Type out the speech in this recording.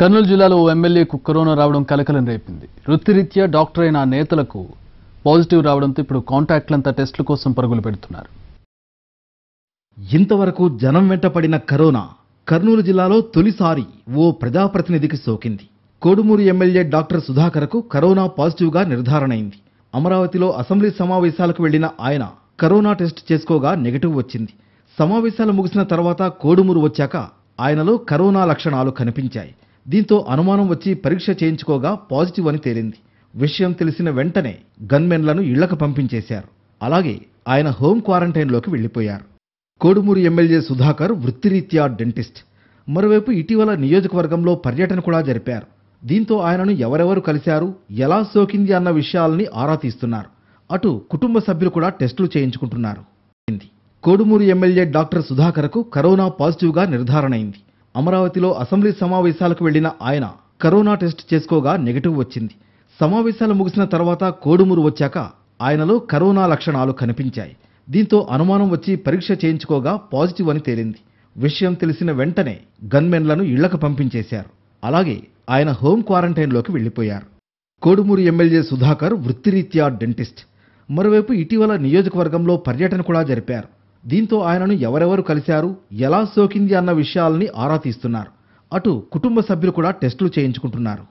కర్నూలు జిల్లాలో ఓ ఎమ్మెల్యేకు కరోనా రావడం కలకలం రేపింది వృత్తిరీత్యా డాక్టర్ అయిన నేతలకు పాజిటివ్ రావడంతో ఇప్పుడు కాంటాక్ట్లంతా టెస్టుల కోసం పరుగులు పెడుతున్నారు ఇంతవరకు జనం వెంటపడిన కరోనా కర్నూలు జిల్లాలో తొలిసారి ఓ ప్రజాప్రతినిధికి సోకింది కోడుమూరు ఎమ్మెల్యే డాక్టర్ సుధాకర్కు కరోనా పాజిటివ్గా నిర్ధారణైంది అమరావతిలో అసెంబ్లీ సమావేశాలకు వెళ్లిన ఆయన కరోనా టెస్ట్ చేసుకోగా నెగిటివ్ వచ్చింది సమావేశాలు ముగిసిన తర్వాత కోడుమూరు వచ్చాక ఆయనలో కరోనా లక్షణాలు కనిపించాయి దీంతో అనుమానం వచ్చి పరీక్ష చేయించుకోగా పాజిటివ్ అని తేలింది విషయం తెలిసిన వెంటనే గన్మెన్లను ఇళ్లకు పంపించేశారు అలాగే ఆయన హోమ్ క్వారంటైన్లోకి వెళ్లిపోయారు కోడుమూరు ఎమ్మెల్యే సుధాకర్ వృత్తిరీత్యా డెంటిస్ట్ మరోవైపు ఇటీవల నియోజకవర్గంలో పర్యటన కూడా జరిపారు దీంతో ఆయనను ఎవరెవరు కలిశారు ఎలా సోకింది అన్న విషయాలని ఆరా తీస్తున్నారు అటు కుటుంబ సభ్యులు కూడా టెస్టులు చేయించుకుంటున్నారు కోడుమూరు ఎమ్మెల్యే డాక్టర్ సుధాకర్కు కరోనా పాజిటివ్గా నిర్ధారణ అయింది అమరావతిలో అసెంబ్లీ సమావేశాలకు వెళ్లిన ఆయన కరోనా టెస్ట్ చేసుకోగా నెగిటివ్ వచ్చింది సమావేశాలు ముగిసిన తర్వాత కోడుమూరు వచ్చాక ఆయనలో కరోనా లక్షణాలు కనిపించాయి దీంతో అనుమానం వచ్చి పరీక్ష చేయించుకోగా పాజిటివ్ అని తేలింది విషయం తెలిసిన వెంటనే గన్మెన్లను ఇళ్లకు పంపించేశారు అలాగే ఆయన హోం క్వారంటైన్లోకి వెళ్లిపోయారు కోడుమూరు ఎమ్మెల్యే సుధాకర్ వృత్తిరీత్యా డెంటిస్ట్ మరోవైపు ఇటీవల నియోజకవర్గంలో పర్యటన కూడా జరిపారు దీంతో ఆయనను ఎవరెవరు కలిశారు ఎలా సోకింది అన్న విషయాల్ని ఆరా తీస్తున్నారు అటు కుటుంబ సభ్యులు కూడా టెస్టులు చేయించుకుంటున్నారు